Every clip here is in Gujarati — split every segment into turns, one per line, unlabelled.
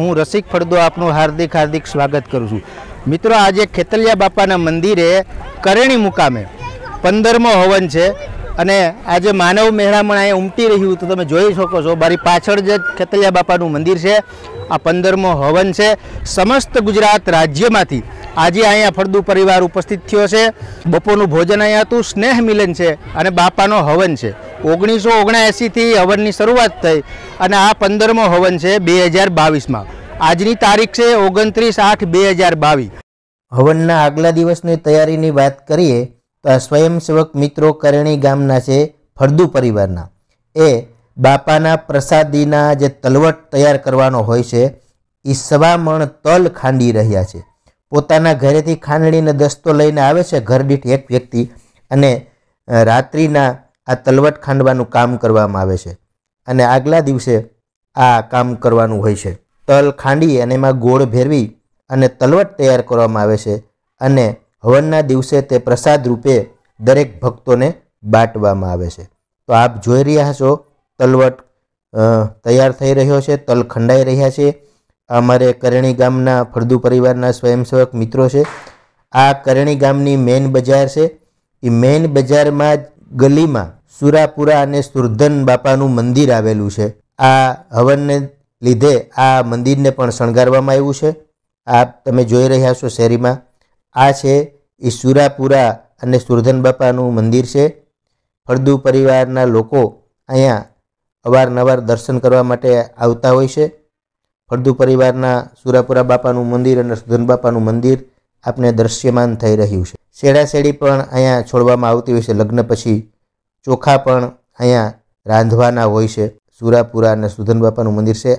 હું રસિક ફળદો આપનું હાર્દિક હાર્દિક સ્વાગત કરું છું મિત્રો આજે ખેતલિયા બાપાના મંદિરે કરણી મુકામે પંદરમો હવન છે અને આજે માનવ મહેરામણ અહીંયા ઉમટી રહ્યું તો તમે જોઈ શકો છો મારી પાછળ જે ખેતલિયા બાપાનું મંદિર છે આ પંદરમો હવન છે સમસ્ત ગુજરાત રાજ્યમાંથી આજે અહીંયા ફળદુ પરિવાર ઉપસ્થિત થયો છે બપોરનું ભોજન અહીંયા હતું સ્નેહ મિલન છે અને બાપાનો હવન છે ઓગણીસો ઓગણએંસીથી હવનની શરૂઆત થઈ અને આ પંદરમો હવન છે બે હજાર બાવીસમાં આજની તારીખ છે ઓગણત્રીસ આઠ બે હજાર બાવીસ હવનના આગલા દિવસની તૈયારીની વાત કરીએ સ્વયંસેવક મિત્રો કરણી ગામના છે ફળદુ પરિવારના એ બાપાના પ્રસાદીના જે તલવટ તૈયાર કરવાનો હોય છે એ સવા મણ તલ ખાંડી રહ્યા છે પોતાના ઘરેથી ખાંડણીને દસ્તો લઈને આવે છે ઘર દીઠ એક વ્યક્તિ અને રાત્રિના આ તલવટ ખાંડવાનું કામ કરવામાં આવે છે અને આગલા દિવસે આ કામ કરવાનું હોય છે તલ ખાંડી અને એમાં ગોળ ભેરવી અને તલવટ તૈયાર કરવામાં આવે છે અને હવનના દિવસે તે પ્રસાદ રૂપે દરેક ભક્તોને બાટવામાં આવે છે તો આપ જોઈ રહ્યા છો તલવટ તૈયાર થઈ રહ્યો છે તલ ખંડાઈ રહ્યા છે અમારે કરણી ગામના ફળદુ પરિવારના સ્વયંસેવક મિત્રો છે આ કરણી ગામની મેઇન બજાર છે એ મેન બજારમાં ગલીમાં સુરાપુરા અને સુરધન બાપાનું મંદિર આવેલું છે આ હવનને લીધે આ મંદિરને પણ શણગારવામાં આવ્યું છે આપ તમે જોઈ રહ્યા છો શેરીમાં આ છે એ સુરાપુરા અને સુરધન બાપાનું મંદિર છે ફળદુ પરિવારના લોકો અહીંયા અવારનવાર દર્શન કરવા માટે આવતા હોય છે ફળદુ પરિવારના સુરાપુરા બાપાનું મંદિર અને સુધન બાપાનું મંદિર આપને દ્રશ્યમાન થઈ રહ્યું છે શેડાશેડી પણ અહીંયા છોડવામાં આવતી હોય છે લગ્ન પછી ચોખા પણ અહીંયા રાંધવાના હોય છે સુરાપુરા અને સુધન બાપાનું મંદિર છે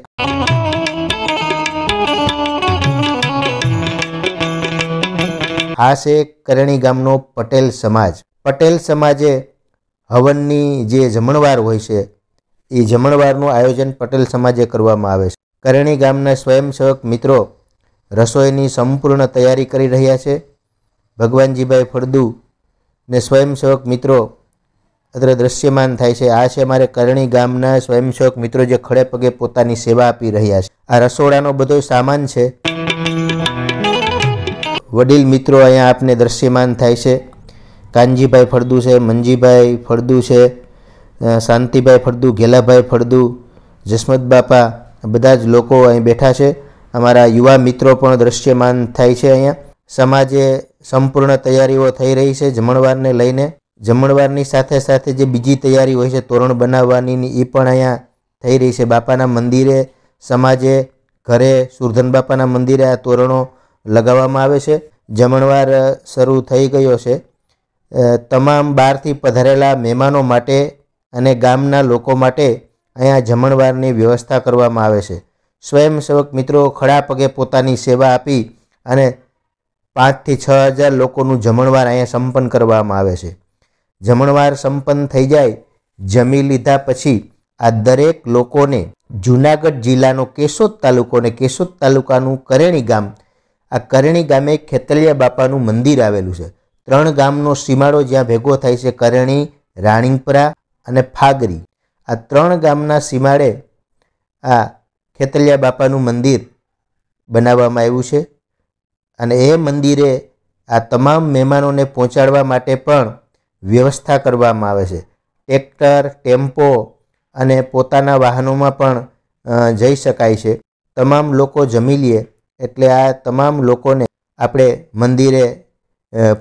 આ છે કરણી ગામનો પટેલ સમાજ પટેલ સમાજે હવનની જે જમણવાર હોય છે એ જમણવારનું આયોજન પટેલ સમાજે કરવામાં આવે છે કરણી ગામના સ્વયંસેવક મિત્રો રસોઈની સંપૂર્ણ તૈયારી કરી રહ્યા છે ભગવાનજીભાઈ ફળદુ ને સ્વયંસેવક મિત્રો અત્રે દ્રશ્યમાન થાય છે આ છે અમારે કરણી ગામના સ્વયંસેવક મિત્રો જે ખડે પગે પોતાની સેવા આપી રહ્યા છે આ રસોડાનો બધો સામાન છે વડીલ મિત્રો અહીંયા આપને દ્રશ્યમાન થાય છે કાનજીભાઈ ફળદુ છે મંજીભાઈ ફળદુ છે શાંતિભાઈ ફળદુ ઘેલાભાઈ ફળદુ જસમત બાપા બધા જ લોકો અહીં બેઠા છે અમારા યુવા મિત્રો પણ દ્રશ્યમાન થાય છે અહીંયા સમાજે સંપૂર્ણ તૈયારીઓ થઈ રહી છે જમણવારને લઈને જમણવારની સાથે સાથે જે બીજી તૈયારી હોય છે તોરણ બનાવવાની એ પણ અહીંયા થઈ રહી છે બાપાના મંદિરે સમાજે ઘરે સુરધન બાપાના મંદિરે આ તોરણો લગાવવામાં આવે છે જમણવાર શરૂ થઈ ગયો છે તમામ બહારથી પધારેલા મહેમાનો માટે અને ગામના લોકો માટે અહીંયા જમણવારની વ્યવસ્થા કરવામાં આવે છે સ્વયંસેવક મિત્રો ખડા પગે પોતાની સેવા આપી અને પાંચથી છ હજાર લોકોનું જમણવાર અહીંયા સંપન્ન કરવામાં આવે છે જમણવાર સંપન્ન થઈ જાય જમી લીધા પછી આ દરેક લોકોને જૂનાગઢ જિલ્લાનો કેશોદ તાલુકો અને કેશોદ તાલુકાનું કરેણી ગામ આ કરણી ગામે ખેતલિયા બાપાનું મંદિર આવેલું છે ત્રણ ગામનો સીમાડો જ્યાં ભેગો થાય છે કરણી રાણીપરા અને ફાગરી આ ત્રણ ગામના સીમાડે આ ખેતલિયા બાપાનું મંદિર બનાવવામાં આવ્યું છે અને એ મંદિરે આ તમામ મહેમાનોને પહોંચાડવા માટે પણ વ્યવસ્થા કરવામાં આવે છે ટ્રેક્ટર ટેમ્પો અને પોતાના વાહનોમાં પણ જઈ શકાય છે તમામ લોકો જમી લે એટલે આ તમામ લોકોને આપણે મંદિરે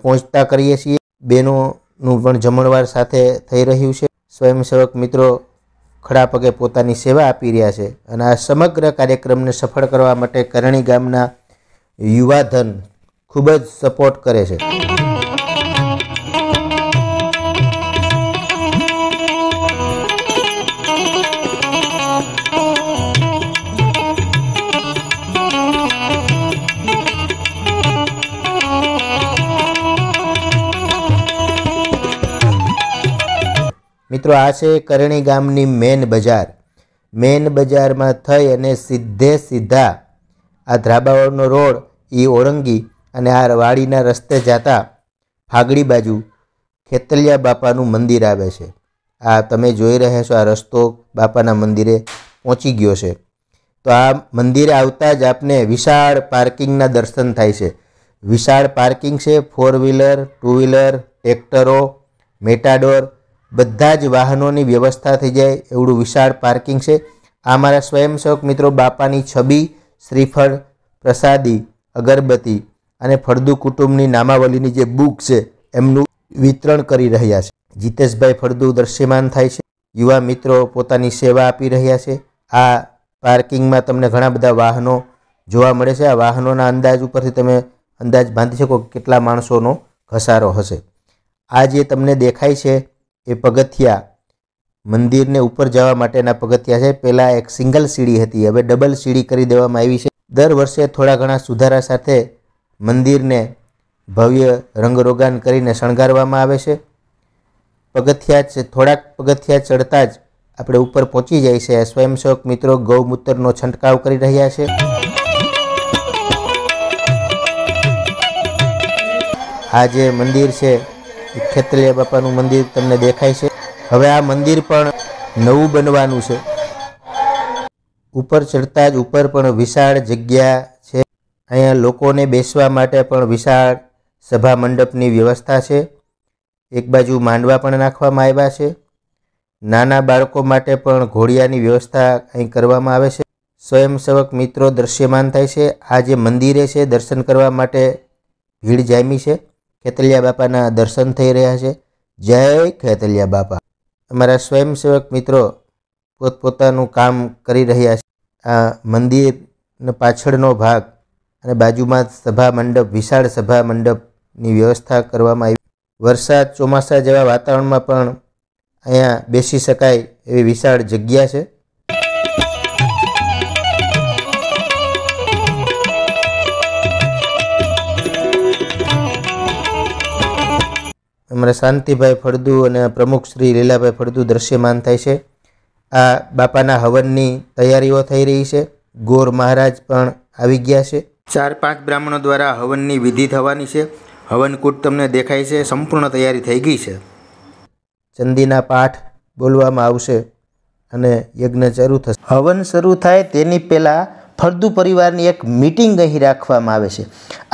પહોંચતા કરીએ છીએ બહેનોનું પણ જમણવાર સાથે થઈ રહ્યું છે સ્વયંસેવક મિત્રો ખડા પગે પોતાની સેવા આપી રહ્યા છે અને આ સમગ્ર કાર્યક્રમને સફળ કરવા માટે કરણી ગામના યુવાધન ખૂબ જ સપોર્ટ કરે છે મિત્રો આ છે કરણી ગામની મેન બજાર મેન બજારમાં થઈ અને સીધે સીધા આ ધ્રાબાઓનો રોડ એ ઓળંગી અને આ વાડીના રસ્તે જતા ફાગડી બાજુ ખેતલિયા બાપાનું મંદિર આવે છે આ તમે જોઈ રહ્યા છો આ રસ્તો બાપાના મંદિરે પહોંચી ગયો છે તો આ મંદિરે આવતા જ આપને વિશાળ પાર્કિંગના દર્શન થાય છે વિશાળ પાર્કિંગ છે ફોર વ્હીલર ટુ વ્હીલર ટ્રેક્ટરો મેટાડોર બધા જ વાહનોની વ્યવસ્થા થઈ જાય એવડું વિશાળ પાર્કિંગ છે આ મારા સ્વયંસેવક મિત્રો બાપાની છબી શ્રીફળ પ્રસાદી અગરબત્તી અને ફળદુ કુટુંબની નામાવલીની જે બુક છે એમનું વિતરણ કરી રહ્યા છે જીતેશભાઈ ફળદુ દ્રશ્યમાન થાય છે યુવા મિત્રો પોતાની સેવા આપી રહ્યા છે આ પાર્કિંગમાં તમને ઘણા બધા વાહનો જોવા મળે છે આ વાહનોના અંદાજ ઉપરથી તમે અંદાજ બાંધી શકો કેટલા માણસોનો ઘસારો હશે આ જે તમને દેખાય છે એ પગથિયા મંદિરને ઉપર જવા માટેના પગથિયા છે પહેલાં એક સિંગલ સીડી હતી હવે ડબલ સીડી કરી દેવામાં આવી છે દર વર્ષે થોડા ઘણા સુધારા સાથે મંદિરને ભવ્ય રંગરોગાન કરીને શણગારવામાં આવે છે પગથિયા થોડાક પગથિયા ચડતા જ આપણે ઉપર પહોંચી જાય છે સ્વયંસેવક મિત્રો ગૌમૂત્રનો છંટકાવ કરી રહ્યા છે આ જે મંદિર છે ખેતલિયા બાપાનું મંદિર તમને દેખાય છે હવે આ મંદિર પણ નવું બનવાનું છે ઉપર ચડતા જ ઉપર પણ વિશાળ જગ્યા છે અહીંયા લોકોને બેસવા માટે પણ વિશાળ સભા મંડપની વ્યવસ્થા છે એક બાજુ માંડવા પણ નાખવામાં આવ્યા છે નાના બાળકો માટે પણ ઘોડિયાની વ્યવસ્થા અહીં કરવામાં આવે છે સ્વયંસેવક મિત્રો દૃશ્યમાન થાય છે આ જે મંદિરે છે દર્શન કરવા માટે ભીડ જામી છે ખેતલિયા બાપાના દર્શન થઈ રહ્યા છે જય ખેતલિયા બાપા અમારા સ્વયંસેવક મિત્રો પોતપોતાનું કામ કરી રહ્યા છે આ મંદિરનો પાછળનો ભાગ અને બાજુમાં સભા મંડપ વિશાળ સભા મંડપની વ્યવસ્થા કરવામાં આવી વરસાદ ચોમાસા જેવા વાતાવરણમાં પણ અહીંયા બેસી શકાય એવી વિશાળ જગ્યા છે અમારા શાંતિભાઈ ફળદુ અને પ્રમુખ શ્રી લીલાભાઈ ફળદુ દ્રશ્યમાન થાય છે આ બાપાના હવનની તૈયારીઓ થઈ રહી છે ગોર મહારાજ પણ આવી ગયા છે ચાર પાંચ બ્રાહ્મણો દ્વારા હવનની વિધિ થવાની છે હવનકૂટ તમને દેખાય છે સંપૂર્ણ તૈયારી થઈ ગઈ છે ચંદીના પાઠ બોલવામાં આવશે અને યજ્ઞ શરૂ થશે હવન શરૂ થાય તેની પહેલાં ફળદુ પરિવારની એક મિટિંગ અહીં રાખવામાં આવે છે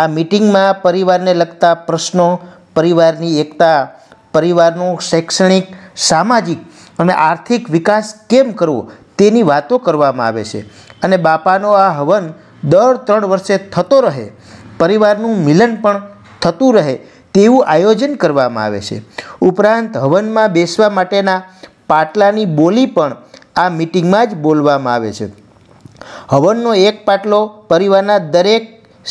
આ મીટિંગમાં પરિવારને લગતા પ્રશ્નો પરિવારની એકતા પરિવારનું શૈક્ષણિક સામાજિક અને આર્થિક વિકાસ કેમ કરવો તેની વાતો કરવામાં આવે છે અને બાપાનો આ હવન દર ત્રણ વર્ષે થતો રહે પરિવારનું મિલન પણ થતું રહે તેવું આયોજન કરવામાં આવે છે ઉપરાંત હવનમાં બેસવા માટેના પાટલાની બોલી પણ આ મિટિંગમાં જ બોલવામાં આવે છે હવનનો એક પાટલો પરિવારના દરેક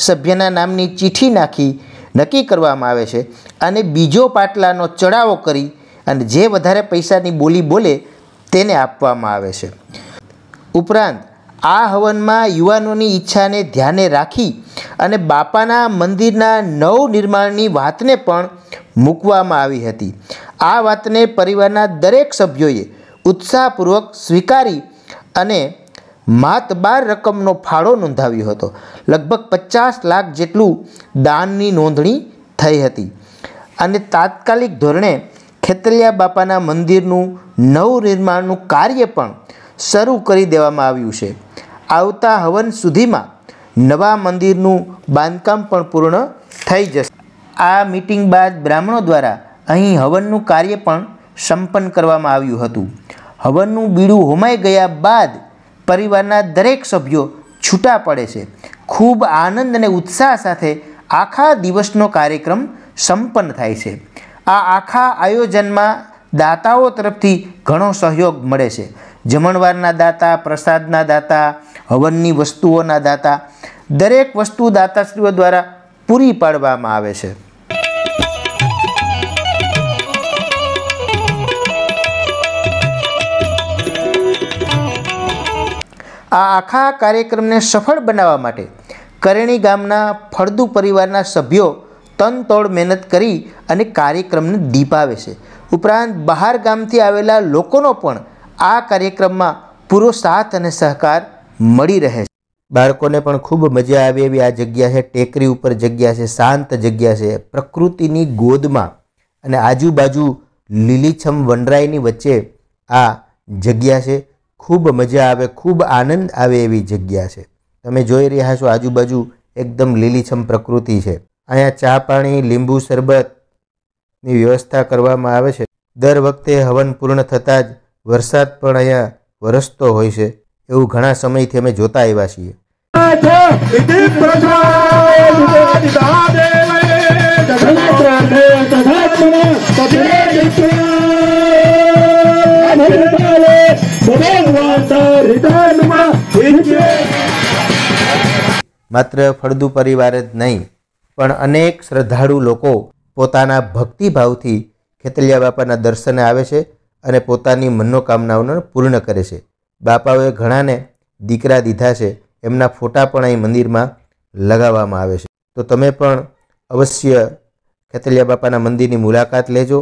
સભ્યના નામની ચીઠી નાખી નક્કી કરવામાં આવે છે અને બીજો પાટલાનો ચડાવો કરી અને જે વધારે પૈસાની બોલી બોલે તેને આપવામાં આવે છે ઉપરાંત આ હવનમાં યુવાનોની ઈચ્છાને ધ્યાને રાખી અને બાપાના મંદિરના નવનિર્માણની વાતને પણ મૂકવામાં આવી હતી આ વાતને પરિવારના દરેક સભ્યોએ ઉત્સાહપૂર્વક સ્વીકારી અને માત બાર રકમનો ફાળો નોંધાવ્યો હતો લગભગ પચાસ લાખ જેટલું દાનની નોંધણી થઈ હતી અને તાત્કાલિક ધોરણે ખેતલિયા બાપાના મંદિરનું નવનિર્માણનું કાર્ય પણ શરૂ કરી દેવામાં આવ્યું છે આવતા હવન સુધીમાં નવા મંદિરનું બાંધકામ પણ પૂર્ણ થઈ જશે આ મિટિંગ બાદ બ્રાહ્મણો દ્વારા અહીં હવનનું કાર્ય પણ સંપન્ન કરવામાં આવ્યું હતું હવનનું બીડું હોમાઈ ગયા બાદ પરિવારના દરેક સભ્યો છૂટા પડે છે ખૂબ આનંદ અને ઉત્સાહ સાથે આખા દિવસનો કાર્યક્રમ સંપન્ન થાય છે આ આખા આયોજનમાં દાતાઓ તરફથી ઘણો સહયોગ મળે છે જમણવારના દાતા પ્રસાદના દાતા હવનની વસ્તુઓના દાતા દરેક વસ્તુ દાતાશ્રીઓ દ્વારા પૂરી પાડવામાં આવે છે આ આખા કાર્યક્રમને સફળ બનાવવા માટે કરેણી ગામના ફળદુ પરિવારના સભ્યો તનતોડ મહેનત કરી અને કાર્યક્રમને દીપાવે છે ઉપરાંત બહાર ગામથી આવેલા લોકોનો પણ આ કાર્યક્રમમાં પૂરો સાથ અને સહકાર મળી રહે છે બાળકોને પણ ખૂબ મજા આવે એવી આ જગ્યા છે ટેકરી ઉપર જગ્યા છે શાંત જગ્યા છે પ્રકૃતિની ગોદમાં અને આજુબાજુ લીલીછમ વનરાઈની વચ્ચે આ જગ્યા છે ખૂબ મજા આવે ખૂબ આનંદ આવે એવી જગ્યા છે તમે જોઈ રહ્યા છો આજુબાજુ એકદમ લીલીછમ પ્રકૃતિ છે અહીંયા ચા પાણી લીંબુ શરબતની વ્યવસ્થા કરવામાં આવે છે દર વખતે હવન પૂર્ણ થતાં જ વરસાદ પણ અહીંયા વરસતો હોય છે એવું ઘણા સમયથી અમે જોતા આવ્યા છીએ માત્ર ફળદુ પરિવાર જ નહીં પણ અનેક શ્રદ્ધાળુ લોકો પોતાના ભક્તિભાવથી ખેતલિયા બાપાના દર્શને આવે છે અને પોતાની મનોકામનાઓને પૂર્ણ કરે છે બાપાઓએ ઘણાને દીકરા દીધા છે એમના ફોટા પણ અહીં મંદિરમાં લગાવવામાં આવે છે તો તમે પણ અવશ્ય ખેતલિયા બાપાના મંદિરની મુલાકાત લેજો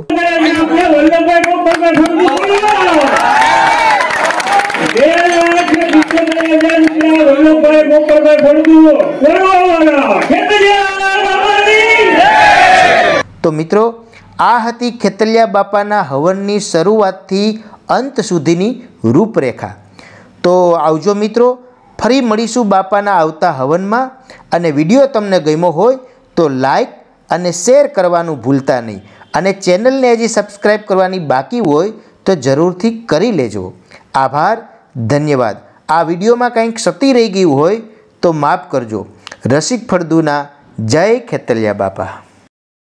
તો મિત્રો આ હતી ખેતલિયા બાપાના હવનની શરૂઆતથી અંત સુધીની રૂપરેખા તો આવજો મિત્રો ફરી મળીશું બાપાના આવતા હવનમાં અને વિડીયો તમને ગમ્યો હોય તો લાઈક અને શેર કરવાનું ભૂલતા નહીં અને ચેનલને હજી સબસ્ક્રાઈબ કરવાની બાકી હોય તો જરૂરથી કરી લેજો આભાર ધન્યવાદ આ વિડીયોમાં કંઈક સતી રહી ગયું હોય તો માફ કરજો રસિક ફળદુના જય ખેતલિયા બાપા